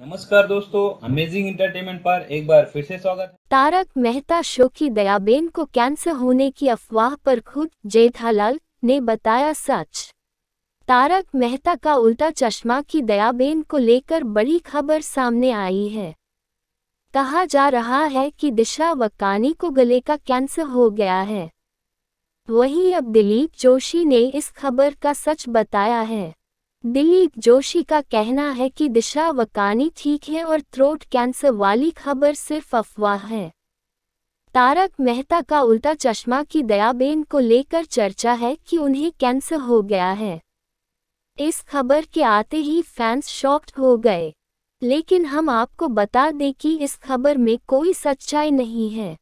नमस्कार दोस्तों amazing entertainment पर एक बार फिर से स्वागत तारक मेहता शो की दयाबेन को कैंसर होने की अफवाह पर खुद जेठालाल ने बताया सच तारक मेहता का उल्टा चश्मा की दयाबेन को लेकर बड़ी खबर सामने आई है कहा जा रहा है कि दिशा वकानी को गले का कैंसर हो गया है वहीं अब दिलीप जोशी ने इस खबर का सच बताया है दिलीप जोशी का कहना है कि दिशा वकानी ठीक है और थ्रोट कैंसर वाली खबर सिर्फ अफवाह है तारक मेहता का उल्टा चश्मा की दयाबेन को लेकर चर्चा है कि उन्हें कैंसर हो गया है इस खबर के आते ही फैंस शॉक्ड हो गए लेकिन हम आपको बता दें कि इस खबर में कोई सच्चाई नहीं है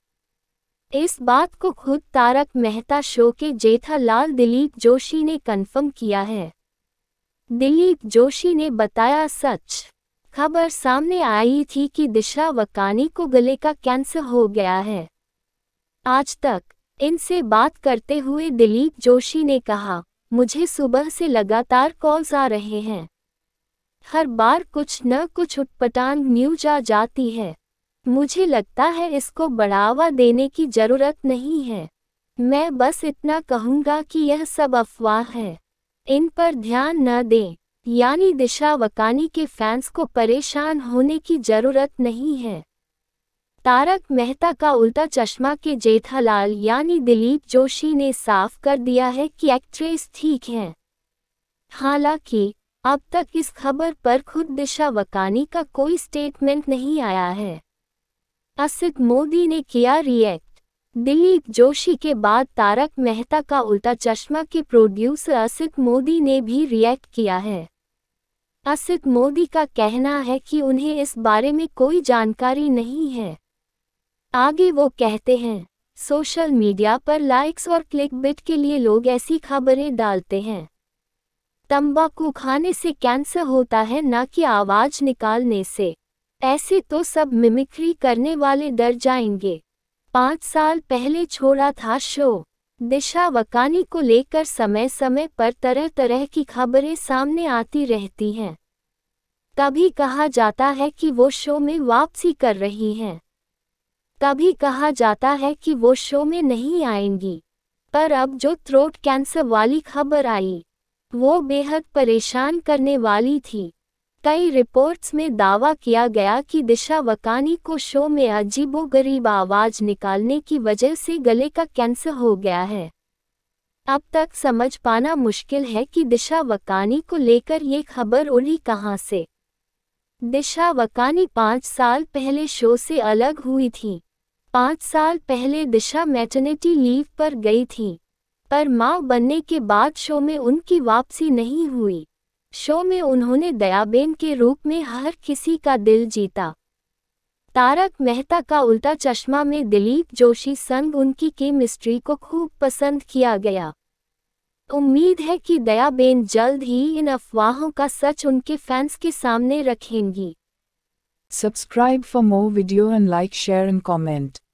इस बात को खुद तारक मेहता शो के जेठा लाल दिलीप जोशी ने कन्फर्म किया है दिलीप जोशी ने बताया सच खबर सामने आई थी कि दिशा वकानी को गले का कैंसर हो गया है आज तक इनसे बात करते हुए दिलीप जोशी ने कहा मुझे सुबह से लगातार कॉल्स आ रहे हैं हर बार कुछ न कुछ उटपटांग न्यूज आ जाती है मुझे लगता है इसको बढ़ावा देने की जरूरत नहीं है मैं बस इतना कहूँगा कि यह सब अफवाह है इन पर ध्यान न दें यानी दिशा वकानी के फैंस को परेशान होने की जरूरत नहीं है तारक मेहता का उल्टा चश्मा के जेठालाल यानी दिलीप जोशी ने साफ कर दिया है कि एक्ट्रेस ठीक है हालांकि अब तक इस खबर पर खुद दिशा वकानी का कोई स्टेटमेंट नहीं आया है असित मोदी ने किया रिएक्ट दिलीप जोशी के बाद तारक मेहता का उल्टा चश्मा के प्रोड्यूसर असित मोदी ने भी रिएक्ट किया है असित मोदी का कहना है कि उन्हें इस बारे में कोई जानकारी नहीं है आगे वो कहते हैं सोशल मीडिया पर लाइक्स और क्लिक बिट के लिए लोग ऐसी खबरें डालते हैं तंबाकू खाने से कैंसर होता है ना कि आवाज़ निकालने से ऐसे तो सब मिमिक्री करने वाले डर जाएंगे पाँच साल पहले छोड़ा था शो दिशा वकानी को लेकर समय समय पर तरह तरह की खबरें सामने आती रहती हैं कभी कहा जाता है कि वो शो में वापसी कर रही हैं कभी कहा जाता है कि वो शो में नहीं आएंगी पर अब जो थ्रोट कैंसर वाली खबर आई वो बेहद परेशान करने वाली थी कई रिपोर्ट्स में दावा किया गया कि दिशा वकानी को शो में अजीबोगरीब आवाज निकालने की वजह से गले का कैंसर हो गया है अब तक समझ पाना मुश्किल है कि दिशा वकानी को लेकर ये खबर उड़ी कहाँ से दिशा वकानी पाँच साल पहले शो से अलग हुई थी पाँच साल पहले दिशा मैटर्निटी लीव पर गई थी पर माँ बनने के बाद शो में उनकी वापसी नहीं हुई शो में उन्होंने दयाबेन के रूप में हर किसी का दिल जीता तारक मेहता का उल्टा चश्मा में दिलीप जोशी संग उनकी केमिस्ट्री को खूब पसंद किया गया उम्मीद है कि दयाबेन जल्द ही इन अफवाहों का सच उनके फैंस के सामने रखेंगी subscribe for more video and like share and comment